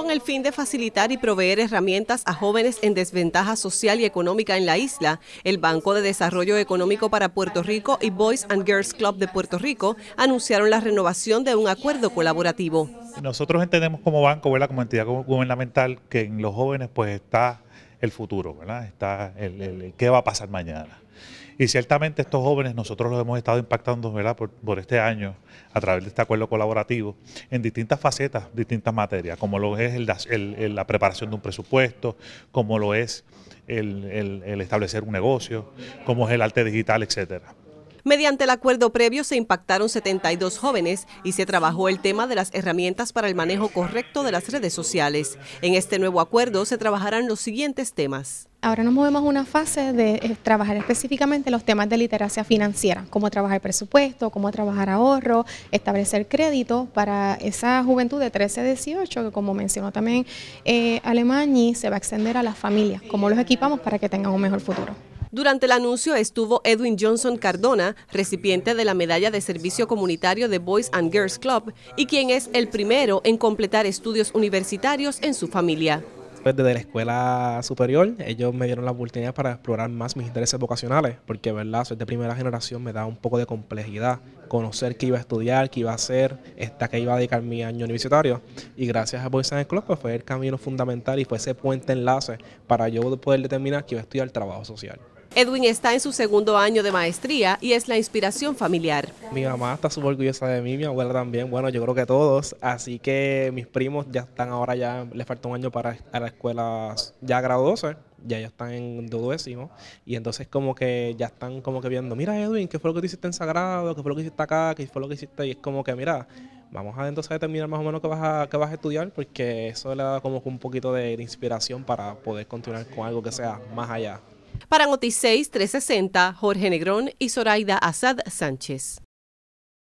con el fin de facilitar y proveer herramientas a jóvenes en desventaja social y económica en la isla, el Banco de Desarrollo Económico para Puerto Rico y Boys and Girls Club de Puerto Rico anunciaron la renovación de un acuerdo colaborativo. Nosotros entendemos como banco, ¿verdad? como entidad gubernamental, que en los jóvenes pues está el futuro, ¿verdad? está el, el qué va a pasar mañana. Y ciertamente estos jóvenes nosotros los hemos estado impactando ¿verdad? Por, este año a través de este acuerdo colaborativo en distintas facetas, distintas materias, como lo es la preparación de un presupuesto, como lo es el establecer un negocio, como es el arte digital, etcétera. Mediante el acuerdo previo se impactaron 72 jóvenes y se trabajó el tema de las herramientas para el manejo correcto de las redes sociales. En este nuevo acuerdo se trabajarán los siguientes temas. Ahora nos movemos a una fase de eh, trabajar específicamente los temas de literacia financiera, cómo trabajar presupuesto, cómo trabajar ahorro, establecer crédito para esa juventud de 13 a 18, que como mencionó también eh, Alemania, se va a extender a las familias, cómo los equipamos para que tengan un mejor futuro. Durante el anuncio estuvo Edwin Johnson Cardona, recipiente de la Medalla de Servicio Comunitario de Boys and Girls Club y quien es el primero en completar estudios universitarios en su familia después pues, desde la escuela superior, ellos me dieron la oportunidad para explorar más mis intereses vocacionales, porque verdad, soy de primera generación, me da un poco de complejidad conocer qué iba a estudiar, qué iba a hacer, hasta qué iba a dedicar mi año universitario. Y gracias a Boys and Club pues, fue el camino fundamental y fue ese puente enlace para yo poder determinar que iba a estudiar trabajo social. Edwin está en su segundo año de maestría y es la inspiración familiar. Mi mamá está súper orgullosa de mí, mi abuela también, bueno, yo creo que todos, así que mis primos ya están ahora ya, les falta un año para a la escuela ya graduarse, ya ya están en duodécimo, y entonces como que ya están como que viendo, mira Edwin, ¿qué fue lo que hiciste en Sagrado? ¿Qué fue lo que hiciste acá? ¿Qué fue lo que hiciste? Y es como que, mira, vamos a entonces determinar más o menos qué vas a, qué vas a estudiar, porque eso le da como un poquito de inspiración para poder continuar con algo que sea más allá. Para Noticias 360, Jorge Negrón y Zoraida Asad Sánchez.